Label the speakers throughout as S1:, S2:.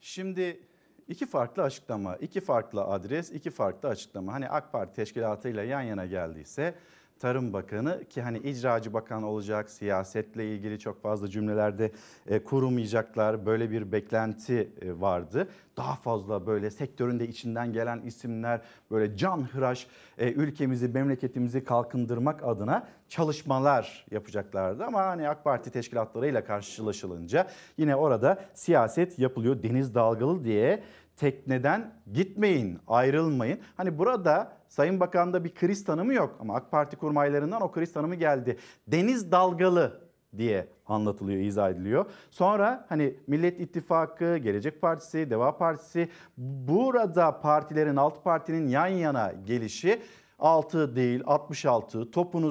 S1: Şimdi iki farklı açıklama, iki farklı adres, iki farklı açıklama. Hani AK Parti teşkilatıyla yan yana geldiyse Tarım Bakanı ki hani icracı bakan olacak, siyasetle ilgili çok fazla cümlelerde e, kurumayacaklar. Böyle bir beklenti e, vardı. Daha fazla böyle sektöründe içinden gelen isimler böyle can hıraş e, ülkemizi, memleketimizi kalkındırmak adına çalışmalar yapacaklardı. Ama hani AK Parti teşkilatlarıyla karşılaşılınca yine orada siyaset yapılıyor. Deniz dalgalı diye tekneden gitmeyin, ayrılmayın. Hani burada Sayın Bakan'da bir kriz tanımı yok ama AK Parti kurmaylarından o kriz tanımı geldi. Deniz dalgalı diye anlatılıyor, izah ediliyor. Sonra hani Millet İttifakı, Gelecek Partisi, Deva Partisi burada partilerin, alt partinin yan yana gelişi 6 değil 66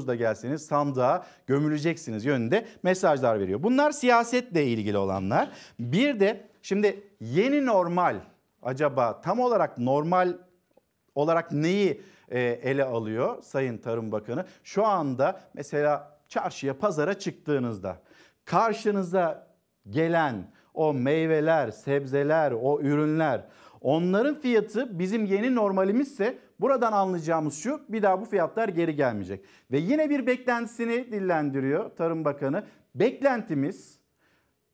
S1: da gelseniz sandığa gömüleceksiniz yönünde mesajlar veriyor. Bunlar siyasetle ilgili olanlar. Bir de şimdi yeni normal acaba tam olarak normal olarak neyi e, ele alıyor Sayın Tarım Bakanı? Şu anda mesela çarşıya pazara çıktığınızda karşınıza gelen o meyveler, sebzeler, o ürünler onların fiyatı bizim yeni normalimizse buradan anlayacağımız şu bir daha bu fiyatlar geri gelmeyecek. Ve yine bir beklentisini dillendiriyor Tarım Bakanı. Beklentimiz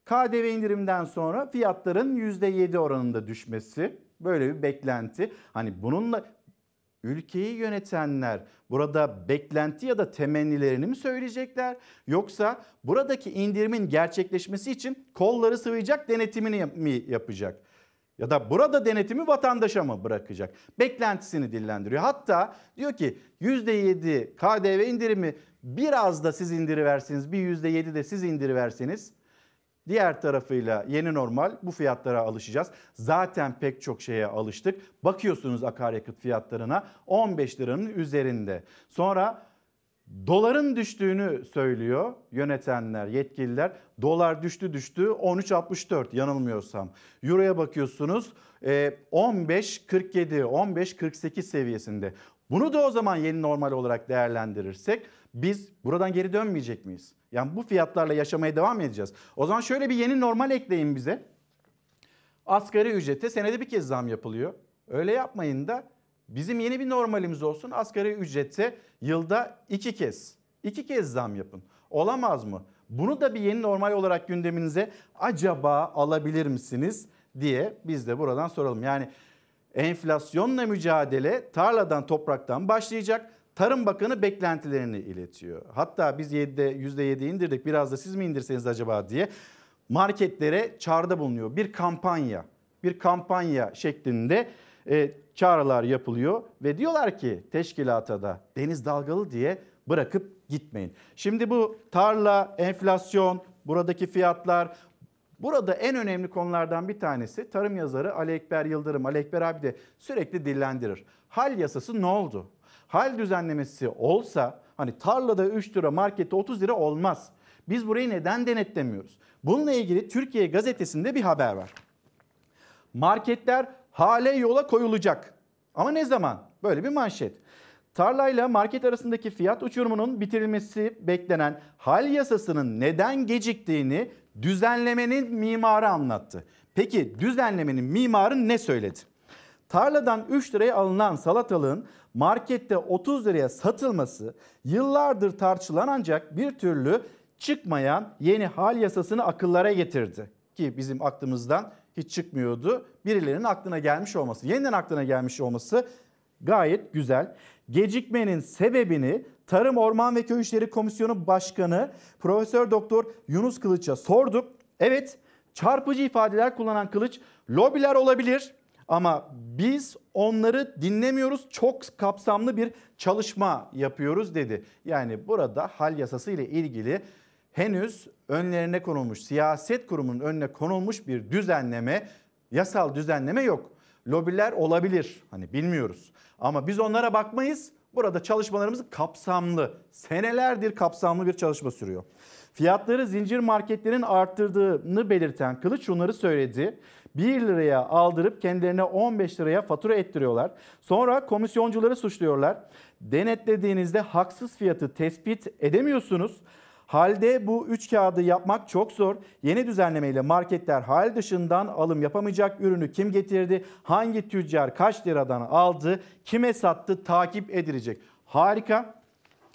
S1: KDV indirimden sonra fiyatların %7 oranında düşmesi böyle bir beklenti. Hani bununla ülkeyi yönetenler burada beklenti ya da temennilerini mi söyleyecekler yoksa buradaki indirimin gerçekleşmesi için kolları sıvayacak denetimini mi yapacak? Ya da burada denetimi vatandaşa mı bırakacak? Beklentisini dillendiriyor. Hatta diyor ki %7 KDV indirimi biraz da siz indiriversiniz, bir %7 de siz indiriverseniz Diğer tarafıyla yeni normal bu fiyatlara alışacağız. Zaten pek çok şeye alıştık. Bakıyorsunuz akaryakıt fiyatlarına 15 liranın üzerinde. Sonra Doların düştüğünü söylüyor yönetenler, yetkililer. Dolar düştü düştü 13.64 yanılmıyorsam. Euro'ya bakıyorsunuz 15.47, e, 15.48 seviyesinde. Bunu da o zaman yeni normal olarak değerlendirirsek biz buradan geri dönmeyecek miyiz? Yani bu fiyatlarla yaşamaya devam edeceğiz. O zaman şöyle bir yeni normal ekleyin bize. Asgari ücrete senede bir kez zam yapılıyor. Öyle yapmayın da bizim yeni bir normalimiz olsun. Asgari ücrete yılda iki kez, iki kez zam yapın. Olamaz mı? Bunu da bir yeni normal olarak gündeminize acaba alabilir misiniz diye biz de buradan soralım. Yani Enflasyonla mücadele tarladan topraktan başlayacak. Tarım Bakanı beklentilerini iletiyor. Hatta biz 7'de %7 indirdik biraz da siz mi indirseniz acaba diye marketlere çağrıda bulunuyor. Bir kampanya, bir kampanya şeklinde e, çağrılar yapılıyor ve diyorlar ki teşkilata da deniz dalgalı diye bırakıp gitmeyin. Şimdi bu tarla, enflasyon, buradaki fiyatlar, Burada en önemli konulardan bir tanesi tarım yazarı Ali Ekber Yıldırım. Ali Ekber abi de sürekli dillendirir. Hal yasası ne oldu? Hal düzenlemesi olsa hani tarlada 3 lira markette 30 lira olmaz. Biz burayı neden denetlemiyoruz? Bununla ilgili Türkiye gazetesinde bir haber var. Marketler hale yola koyulacak. Ama ne zaman? Böyle bir manşet. Tarlayla market arasındaki fiyat uçurumunun bitirilmesi beklenen hal yasasının neden geciktiğini düzenlemenin mimarı anlattı. Peki düzenlemenin mimarı ne söyledi? Tarladan 3 liraya alınan salatalığın markette 30 liraya satılması yıllardır tartışılan ancak bir türlü çıkmayan yeni hal yasasını akıllara getirdi. Ki bizim aklımızdan hiç çıkmıyordu. Birilerinin aklına gelmiş olması, yeniden aklına gelmiş olması gayet güzel. Gecikmenin sebebini Tarım Orman ve Köy İşleri Komisyonu Başkanı Profesör Doktor Yunus Kılıç'a sorduk. Evet, çarpıcı ifadeler kullanan Kılıç lobiler olabilir ama biz onları dinlemiyoruz. Çok kapsamlı bir çalışma yapıyoruz dedi. Yani burada hal yasası ile ilgili henüz önlerine konulmuş, siyaset kurumunun önüne konulmuş bir düzenleme, yasal düzenleme yok lobiler olabilir. Hani bilmiyoruz. Ama biz onlara bakmayız. Burada çalışmalarımız kapsamlı, senelerdir kapsamlı bir çalışma sürüyor. Fiyatları zincir marketlerin arttırdığını belirten Kılıç şunları söyledi. 1 liraya aldırıp kendilerine 15 liraya fatura ettiriyorlar. Sonra komisyoncuları suçluyorlar. Denetlediğinizde haksız fiyatı tespit edemiyorsunuz. Halde bu üç kağıdı yapmak çok zor. Yeni düzenlemeyle marketler hal dışından alım yapamayacak. Ürünü kim getirdi, hangi tüccar kaç liradan aldı, kime sattı takip edilecek. Harika.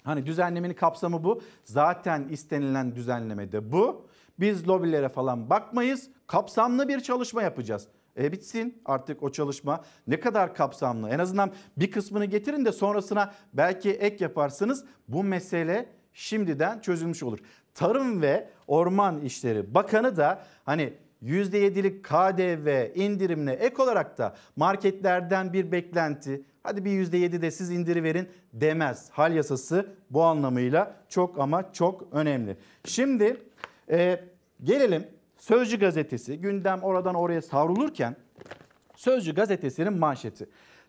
S1: Hani düzenlemenin kapsamı bu. Zaten istenilen düzenleme de bu. Biz lobilere falan bakmayız. Kapsamlı bir çalışma yapacağız. E bitsin artık o çalışma ne kadar kapsamlı en azından bir kısmını getirin de sonrasına belki ek yaparsınız. Bu mesele şimdiden çözülmüş olur. Tarım ve Orman İşleri Bakanı da hani %7'lik KDV indirimine ek olarak da marketlerden bir beklenti hadi bir %7 de siz indiriverin demez. Hal yasası bu anlamıyla çok ama çok önemli. Şimdi e, gelelim Sözcü gazetesi gündem oradan oraya savrulurken Sözcü gazetesinin manşeti.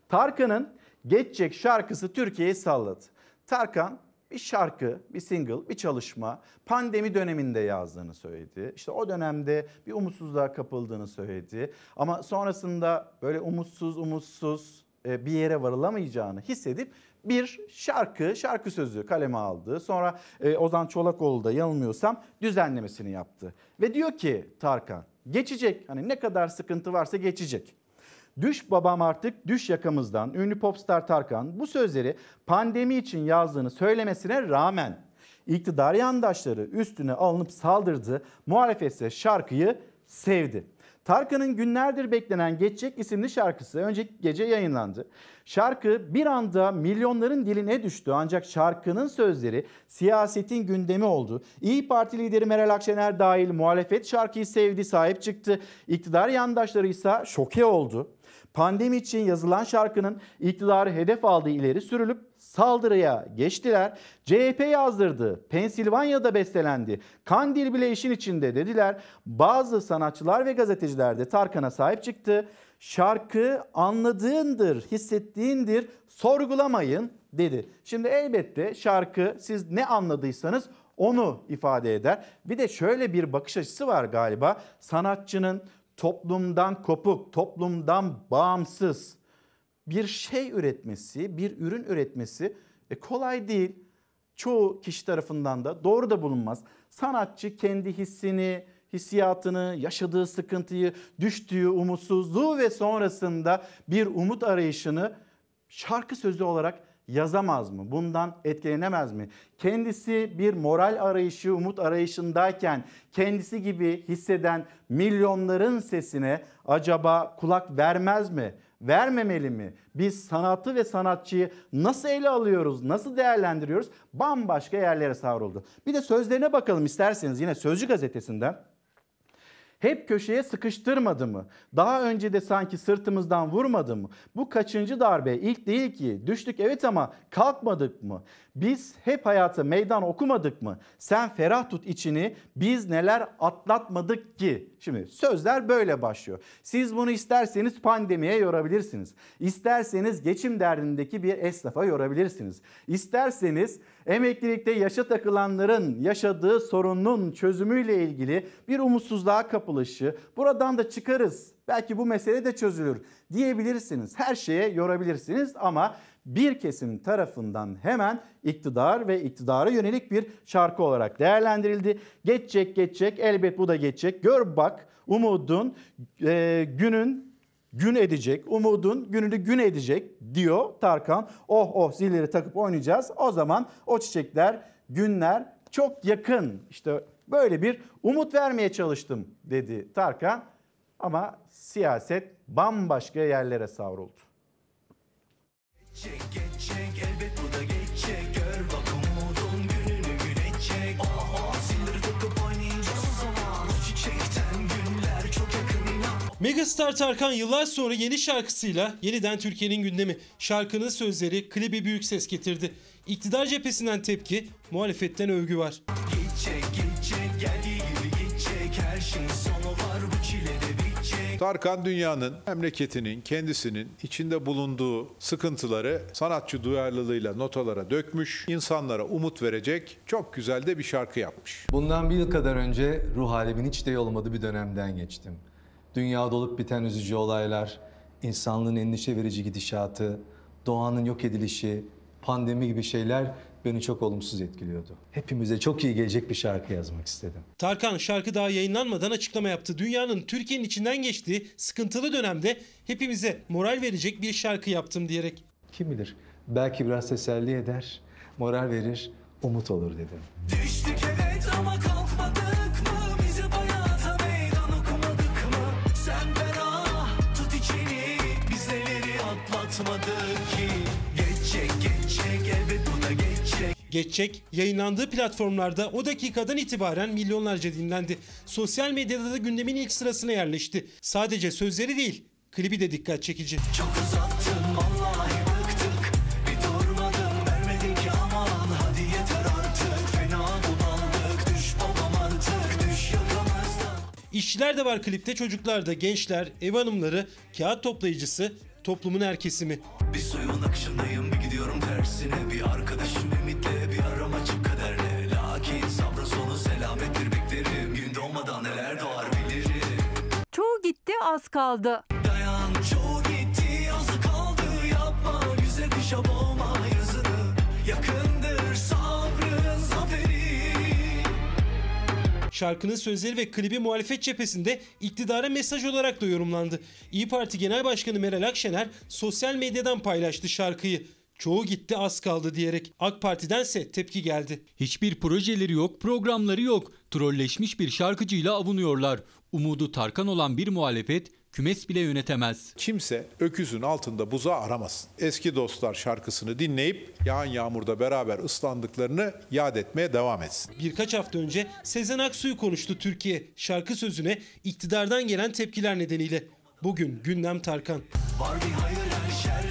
S1: Tarkan'ın Geçecek şarkısı Türkiye'yi salladı. Tarkan bir şarkı, bir single, bir çalışma pandemi döneminde yazdığını söyledi. İşte o dönemde bir umutsuzluğa kapıldığını söyledi. Ama sonrasında böyle umutsuz umutsuz e, bir yere varılamayacağını hissedip bir şarkı, şarkı sözü kaleme aldı. Sonra e, Ozan Çolakoğlu da yanılmıyorsam düzenlemesini yaptı. Ve diyor ki Tarkan geçecek hani ne kadar sıkıntı varsa geçecek. Düş babam artık düş yakamızdan ünlü popstar Tarkan bu sözleri pandemi için yazdığını söylemesine rağmen iktidar yandaşları üstüne alınıp saldırdı. Muhalefet şarkıyı sevdi. Tarkan'ın günlerdir beklenen Geçecek isimli şarkısı önceki gece yayınlandı. Şarkı bir anda milyonların diline düştü ancak şarkının sözleri siyasetin gündemi oldu. İyi Parti lideri Meral Akşener dahil muhalefet şarkıyı sevdi, sahip çıktı. İktidar yandaşları ise şoke oldu. Pandemi için yazılan şarkının iktidarı hedef aldığı ileri sürülüp saldırıya geçtiler. CHP yazdırdı. Pensilvanya'da bestelendi. Kandil bile işin içinde dediler. Bazı sanatçılar ve gazeteciler de Tarkan'a sahip çıktı. Şarkı anladığındır, hissettiğindir. Sorgulamayın dedi. Şimdi elbette şarkı siz ne anladıysanız onu ifade eder. Bir de şöyle bir bakış açısı var galiba. Sanatçının toplumdan kopuk, toplumdan bağımsız bir şey üretmesi, bir ürün üretmesi e, kolay değil. Çoğu kişi tarafından da doğru da bulunmaz. Sanatçı kendi hissini, hissiyatını, yaşadığı sıkıntıyı, düştüğü umutsuzluğu ve sonrasında bir umut arayışını şarkı sözü olarak yazamaz mı? Bundan etkilenemez mi? Kendisi bir moral arayışı, umut arayışındayken kendisi gibi hisseden milyonların sesine acaba kulak vermez mi? Vermemeli mi? Biz sanatı ve sanatçıyı nasıl ele alıyoruz, nasıl değerlendiriyoruz? Bambaşka yerlere savruldu. Bir de sözlerine bakalım isterseniz yine Sözcü gazetesinden. Hep köşeye sıkıştırmadı mı? Daha önce de sanki sırtımızdan vurmadı mı? Bu kaçıncı darbe? İlk değil ki. Düştük evet ama kalkmadık mı? Biz hep hayata meydan okumadık mı? Sen ferah tut içini. Biz neler atlatmadık ki? Şimdi sözler böyle başlıyor. Siz bunu isterseniz pandemiye yorabilirsiniz. İsterseniz geçim derdindeki bir esnafa yorabilirsiniz. İsterseniz Emeklilikte yaşa takılanların yaşadığı sorunun çözümüyle ilgili bir umutsuzluğa kapılışı, buradan da çıkarız, belki bu mesele de çözülür diyebilirsiniz. Her şeye yorabilirsiniz ama bir kesim tarafından hemen iktidar ve iktidara yönelik bir şarkı olarak değerlendirildi. Geçecek geçecek elbet bu da geçecek. Gör bak umudun e, günün gün edecek, umudun gününü gün edecek diyor Tarkan. Oh oh zilleri takıp oynayacağız. O zaman o çiçekler, günler çok yakın. İşte böyle bir umut vermeye çalıştım dedi Tarkan. Ama siyaset bambaşka yerlere savruldu. Çekil.
S2: Megastar Tarkan yıllar sonra yeni şarkısıyla yeniden Türkiye'nin gündemi. Şarkının sözleri klibi büyük ses getirdi. İktidar cephesinden tepki, muhalefetten övgü var.
S1: Tarkan dünyanın, memleketinin, kendisinin içinde bulunduğu sıkıntıları sanatçı duyarlılığıyla notalara dökmüş, insanlara umut verecek çok güzel de bir şarkı yapmış. Bundan bir yıl kadar önce ruh halimin hiç de olmadığı bir dönemden geçtim dünyada olup
S2: biten üzücü olaylar, insanlığın endişe verici gidişatı, doğanın yok edilişi, pandemi gibi şeyler beni çok olumsuz etkiliyordu. Hepimize çok iyi gelecek bir şarkı yazmak istedim. Tarkan şarkı daha yayınlanmadan açıklama yaptı. Dünyanın Türkiye'nin içinden geçtiği sıkıntılı dönemde hepimize moral verecek bir şarkı yaptım diyerek. Kim bilir belki biraz teselli eder, moral verir, umut olur dedim. Düştük evet ama Geçecek yayınlandığı platformlarda o dakikadan itibaren milyonlarca dinlendi. Sosyal medyada da gündemin ilk sırasına yerleşti. Sadece sözleri değil, klibi de dikkat çekici. Çok uzattım vallahi bıktık. Bir durmadım vermedik aman hadi yeter artık. Fena bulandık düş babam artık düş yakamızdan. İşçiler de var klipte çocuklar da gençler, ev hanımları, kağıt toplayıcısı, toplumun her kesimi. Bir suyun akışındayım bir gidiyorum tersine bir arkadaşım az kaldı. Dayan, gitti, kaldı. Yapma, güzel iş, aboma, Yakındır sabrın zaferi. Şarkının sözleri ve klibi muhalefet cephesinde iktidara mesaj olarak da yorumlandı. İyi Parti Genel Başkanı Meral Akşener sosyal medyadan paylaştı şarkıyı. Çoğu gitti az kaldı diyerek AK Parti'dense tepki geldi. Hiçbir projeleri yok, programları
S1: yok. Trolleşmiş bir şarkıcıyla avunuyorlar umudu Tarkan olan bir muhalefet kümes bile yönetemez. Kimse öküzün altında buza aramasın. Eski dostlar şarkısını dinleyip yağan yağmurda beraber ıslandıklarını yad etmeye devam etsin.
S2: Birkaç hafta önce Sezen Aksu'yu konuştu Türkiye şarkı sözüne iktidardan gelen tepkiler nedeniyle. Bugün gündem Tarkan. Var bir hayır her şey.